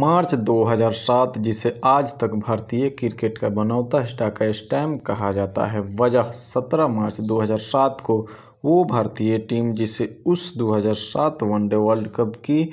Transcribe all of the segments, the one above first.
मार्च 2007 जिसे आज तक भारतीय क्रिकेट का बनौता स्टाक का कहा जाता है वजह 17 मार्च 2007 को वो भारतीय टीम जिसे उस 2007 वनडे वर्ल्ड कप की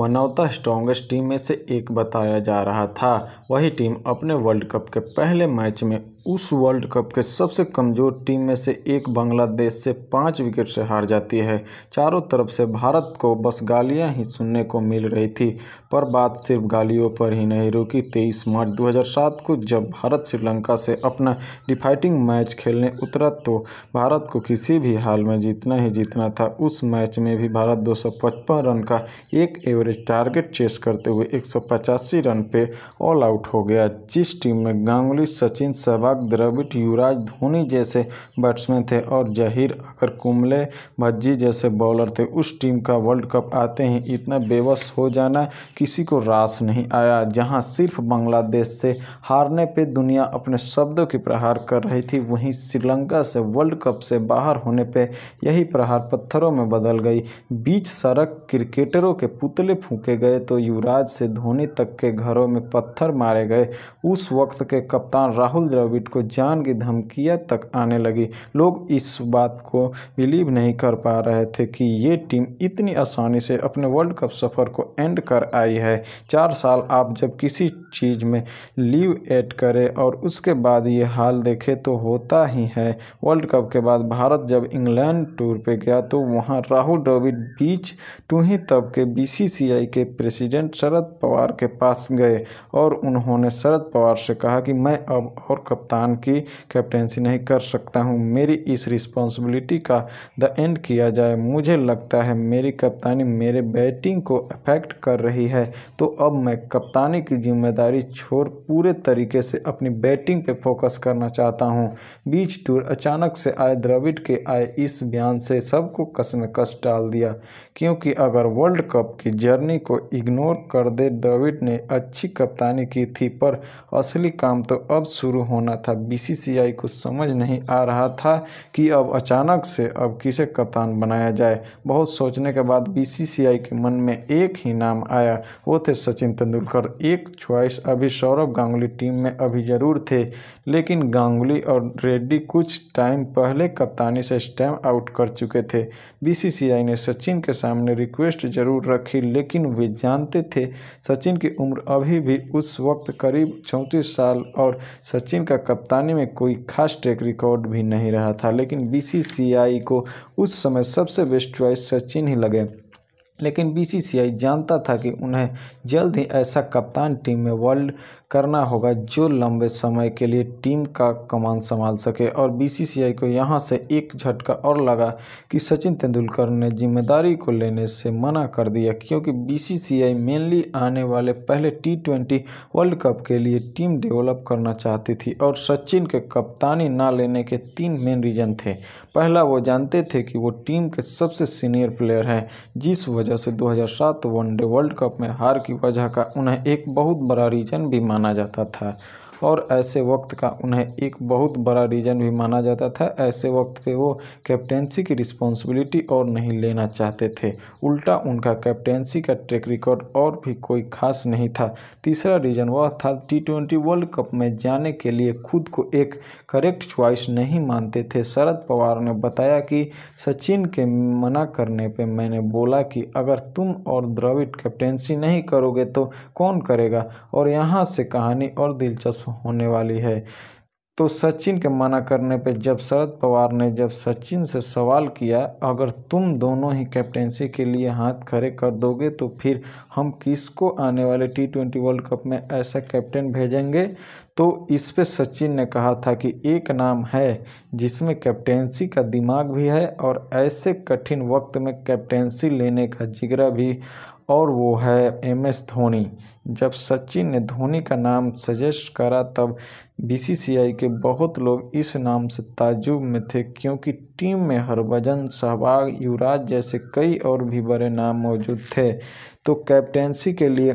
द स्ट्रॉन्गेस्ट टीम में से एक बताया जा रहा था वही टीम अपने वर्ल्ड कप के पहले मैच में उस वर्ल्ड कप के सबसे कमज़ोर टीम में से एक बांग्लादेश से पाँच विकेट से हार जाती है चारों तरफ से भारत को बस गालियां ही सुनने को मिल रही थी पर बात सिर्फ गालियों पर ही नहीं रुकी तेईस मार्च 2007 को जब भारत श्रीलंका से अपना डिफाइटिंग मैच खेलने उतरा तो भारत को किसी भी हाल में में जीतना ही जीतना था उस मैच में भी भारत 255 रन का एक एवरेज टारगेट चेस करते हुए एक रन पे ऑल आउट हो गया जिस टीम में गांगुली सचिन सहवाग द्रविड युवराज धोनी जैसे बैट्समैन थे और जहीर अगर कुमले भज्जी जैसे बॉलर थे उस टीम का वर्ल्ड कप आते ही इतना बेबस हो जाना किसी को रास नहीं आया जहां सिर्फ बांग्लादेश से हारने पे दुनिया अपने शब्दों की प्रहार कर रही थी वहीं श्रीलंका से वर्ल्ड कप से बाहर होने पे यही प्रहार पत्थरों में बदल गई बीच सड़क क्रिकेटरों के पुतले फूके गए तो युवराज से धोनी तक के घरों में पत्थर मारे गए उस वक्त के कप्तान राहुल द्रविड़ को जान की धमकियाँ तक आने लगी लोग इस बात को बिलीव नहीं कर पा रहे थे कि ये टीम इतनी आसानी से अपने वर्ल्ड कप सफ़र को एंड कर आई है चार साल आप जब किसी चीज़ में लीव एड करें और उसके बाद ये हाल देखे तो होता ही है वर्ल्ड कप के बाद भारत जब इंग्लैंड इंग्लैंड टूर पे गया तो वहाँ राहुल द्रविड़ बीच टू ही तब के बीसीसीआई के प्रेसिडेंट शरद पवार के पास गए और उन्होंने शरद पवार से कहा कि मैं अब और कप्तान की कैप्टेंसी नहीं कर सकता हूँ मेरी इस रिस्पॉन्सिबिलिटी का द एंड किया जाए मुझे लगता है मेरी कप्तानी मेरे बैटिंग को अफेक्ट कर रही है तो अब मैं कप्तानी की जिम्मेदारी छोड़ पूरे तरीके से अपनी बैटिंग पे फोकस करना चाहता हूँ बीच टूर अचानक से आए द्रविड़ के आए इस बयान से सबको कस में कस डाल दिया क्योंकि अगर वर्ल्ड कप की जर्नी को इग्नोर कर दे द्रविड ने अच्छी कप्तानी की थी पर असली काम तो अब शुरू होना था बीसीसीआई को समझ नहीं आ रहा था कि अब अचानक से अब किसे कप्तान बनाया जाए बहुत सोचने के बाद बीसीसीआई के मन में एक ही नाम आया वो थे सचिन तेंदुलकर एक च्वाइस अभी सौरभ गांगुली टीम में अभी ज़रूर थे लेकिन गांगुली और रेड्डी कुछ टाइम पहले कप्तानी से स्टैम आउट कर चुके थे बीसीसीआई ने सचिन के सामने रिक्वेस्ट जरूर रखी लेकिन वे जानते थे सचिन की उम्र अभी भी उस वक्त करीब चौंतीस साल और सचिन का कप्तानी में कोई खास ट्रैक रिकॉर्ड भी नहीं रहा था लेकिन बीसीसीआई को उस समय सबसे बेस्ट चॉइस सचिन ही लगे लेकिन बीसीसीआई जानता था कि उन्हें जल्द ही ऐसा कप्तान टीम में वर्ल्ड करना होगा जो लंबे समय के लिए टीम का कमान संभाल सके और बीसीसीआई को यहां से एक झटका और लगा कि सचिन तेंदुलकर ने जिम्मेदारी को लेने से मना कर दिया क्योंकि बीसीसीआई मेनली आने वाले पहले टी ट्वेंटी वर्ल्ड कप के लिए टीम डेवलप करना चाहती थी और सचिन के कप्तानी ना लेने के तीन मेन रीज़न थे पहला वो जानते थे कि वो टीम के सबसे सीनियर प्लेयर हैं जिस वजह से 2007 वनडे वर्ल्ड कप में हार की वजह का उन्हें एक बहुत बड़ा रीजन भी माना माना जाता था और ऐसे वक्त का उन्हें एक बहुत बड़ा रीज़न भी माना जाता था ऐसे वक्त के वो कैप्टेंसी की रिस्पॉन्सिबिलिटी और नहीं लेना चाहते थे उल्टा उनका कैप्टेंसी का ट्रैक रिकॉर्ड और भी कोई खास नहीं था तीसरा रीज़न वह था टी ट्वेंटी वर्ल्ड कप में जाने के लिए खुद को एक करेक्ट च्वाइस नहीं मानते थे शरद पवार ने बताया कि सचिन के मना करने पर मैंने बोला कि अगर तुम और द्रविड़ कैप्टेंसी नहीं करोगे तो कौन करेगा और यहाँ से कहानी और दिलचस्प होने वाली है तो सचिन के मना करने पर जब शरद पवार ने जब सचिन से सवाल किया अगर तुम दोनों ही कैप्टेंसी के लिए हाथ खड़े कर दोगे तो फिर हम किसको आने वाले टी ट्वेंटी वर्ल्ड कप में ऐसा कैप्टन भेजेंगे तो इस पे सचिन ने कहा था कि एक नाम है जिसमें कैप्टेंसी का दिमाग भी है और ऐसे कठिन वक्त में कैप्टेंसी लेने का जिगरा भी और वो है एम एस धोनी जब सचिन ने धोनी का नाम सजेस्ट करा तब बीसीसीआई के बहुत लोग इस नाम से ताजुब में थे क्योंकि टीम में हरभजन सहवाग युवराज जैसे कई और भी बड़े नाम मौजूद थे तो कैप्टेंसी के लिए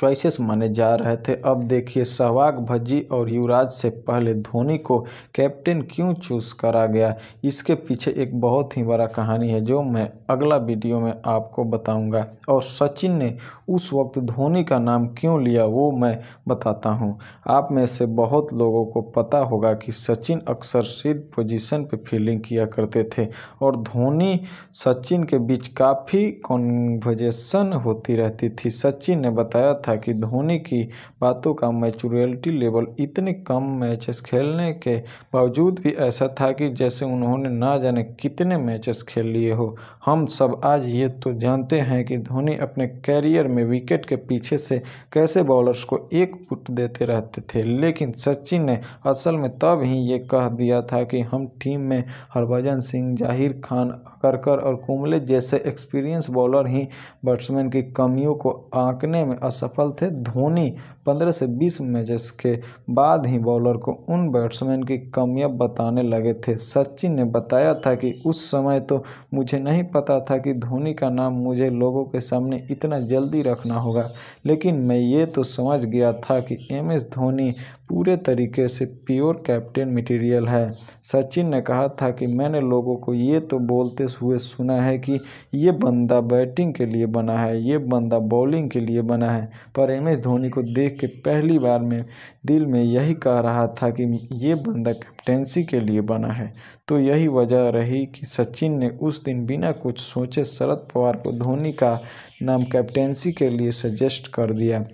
चॉइसेस माने जा रहे थे अब देखिए सहवाग भज्जी और युवराज से पहले धोनी को कैप्टन क्यों चूज़ करा गया इसके पीछे एक बहुत ही बड़ा कहानी है जो मैं अगला वीडियो में आपको बताऊंगा और सचिन ने उस वक्त धोनी का नाम क्यों लिया वो मैं बताता हूं आप में से बहुत लोगों को पता होगा कि सचिन अक्सर सीट पोजिशन पर फील्डिंग किया करते थे और धोनी सचिन के बीच काफ़ी कॉन्वर्जेशन होती रहती थी सचिन ने बताया था कि धोनी की बातों का मैचुरटी लेवल इतने कम मैचेस खेलने के बावजूद भी ऐसा था कि जैसे उन्होंने ना जाने कितने मैचेस खेल लिए हो हम सब आज ये तो जानते हैं कि धोनी अपने कैरियर में विकेट के पीछे से कैसे बॉलर्स को एक पुट देते रहते थे लेकिन सचिन ने असल में तब ही ये कह दिया था कि हम टीम में हरभजन सिंह जाहिर खान अकरकर और कुंबले जैसे एक्सपीरियंस बॉलर ही बैट्समैन की कमियों को आंकने में असफल सफल थे धोनी 15 से 20 मैचेस के बाद ही बॉलर को उन बैट्समैन की कमियां बताने लगे थे सचिन ने बताया था कि उस समय तो मुझे नहीं पता था कि धोनी का नाम मुझे लोगों के सामने इतना जल्दी रखना होगा लेकिन मैं ये तो समझ गया था कि एम एस धोनी पूरे तरीके से प्योर कैप्टन मटेरियल है सचिन ने कहा था कि मैंने लोगों को ये तो बोलते हुए सुना है कि ये बंदा बैटिंग के लिए बना है ये बंदा बॉलिंग के लिए बना है पर एम एस धोनी को देख के पहली बार में दिल में यही कह रहा था कि ये बंदा कैप्टेंसी के लिए बना है तो यही वजह रही कि सचिन ने उस दिन बिना कुछ सोचे शरद पवार को धोनी का नाम कैप्टेंसी के लिए सजेस्ट कर दिया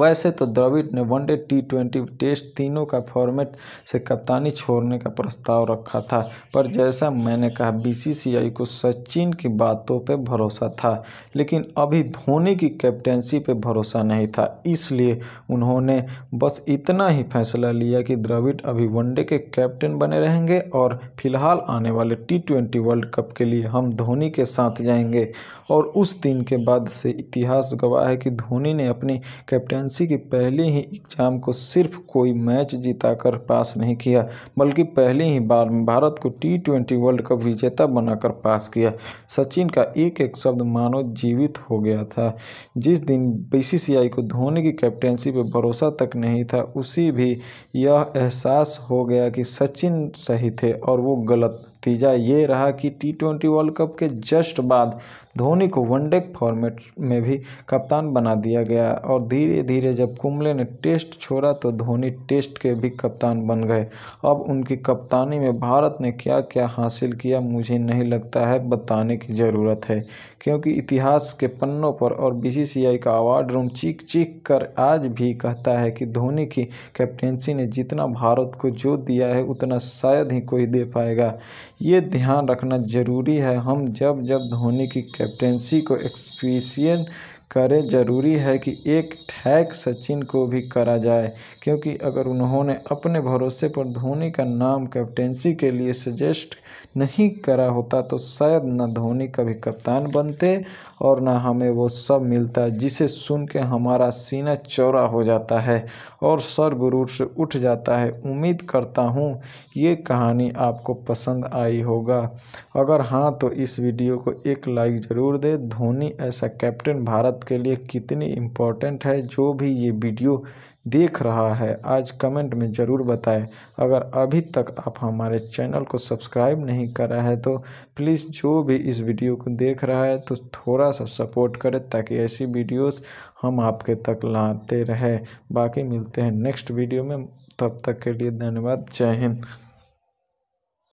वैसे तो द्रविड़ ने वनडे टी ट्वेंटी टेस्ट तीनों का फॉर्मेट से कप्तानी छोड़ने का प्रस्ताव रखा था पर जैसा मैंने कहा बीसीसीआई को सचिन की बातों पर भरोसा था लेकिन अभी धोनी की कैप्टेंसी पर भरोसा नहीं था इसलिए उन्होंने बस इतना ही फैसला लिया कि द्रविड़ अभी वनडे के कैप्टन बने रहेंगे और फिलहाल आने वाले टी ट्वेंटी वर्ल्ड कप के लिए हम धोनी के साथ जाएंगे और उस दिन के बाद से इतिहास गवाह है कि धोनी ने अपनी कैप्टन प्रेसिडेंसी के पहले ही एग्जाम को सिर्फ कोई मैच जिताकर पास नहीं किया बल्कि पहले ही बार में भारत को टी ट्वेंटी वर्ल्ड कप विजेता बनाकर पास किया सचिन का एक एक शब्द मानो जीवित हो गया था जिस दिन बी को धोनी की कैप्टेंसी पर भरोसा तक नहीं था उसी भी यह एहसास हो गया कि सचिन सही थे और वो गलत नतीजा ये रहा कि टी ट्वेंटी वर्ल्ड कप के जस्ट बाद धोनी को वनडे फॉर्मेट में भी कप्तान बना दिया गया और धीरे धीरे जब कुंबले ने टेस्ट छोड़ा तो धोनी टेस्ट के भी कप्तान बन गए अब उनकी कप्तानी में भारत ने क्या क्या हासिल किया मुझे नहीं लगता है बताने की ज़रूरत है क्योंकि इतिहास के पन्नों पर और बीसीसीआई का अवार्ड रूम चीख चीख कर आज भी कहता है कि धोनी की कैप्टेंसी ने जितना भारत को जो दिया है उतना शायद ही कोई दे पाएगा ये ध्यान रखना जरूरी है हम जब जब धोनी की कैप्टेंसी को एक्सपीसियन करें जरूरी है कि एक ठैक सचिन को भी करा जाए क्योंकि अगर उन्होंने अपने भरोसे पर धोनी का नाम कैप्टेंसी के लिए सजेस्ट नहीं करा होता तो शायद ना धोनी कभी कप्तान बनते और ना हमें वो सब मिलता जिसे सुन के हमारा सीना चौड़ा हो जाता है और सर्वरूर से उठ जाता है उम्मीद करता हूँ ये कहानी आपको पसंद आई होगा अगर हाँ तो इस वीडियो को एक लाइक ज़रूर दे धोनी ऐसा कैप्टन भारत के लिए कितनी इम्पोर्टेंट है जो भी ये वीडियो देख रहा है आज कमेंट में ज़रूर बताएं अगर अभी तक आप हमारे चैनल को सब्सक्राइब नहीं करा है तो प्लीज़ जो भी इस वीडियो को देख रहा है तो थोड़ा सा सपोर्ट करें ताकि ऐसी वीडियोस हम आपके तक लाते रहें बाकी मिलते हैं नेक्स्ट वीडियो में तब तक के लिए धन्यवाद जय हिंद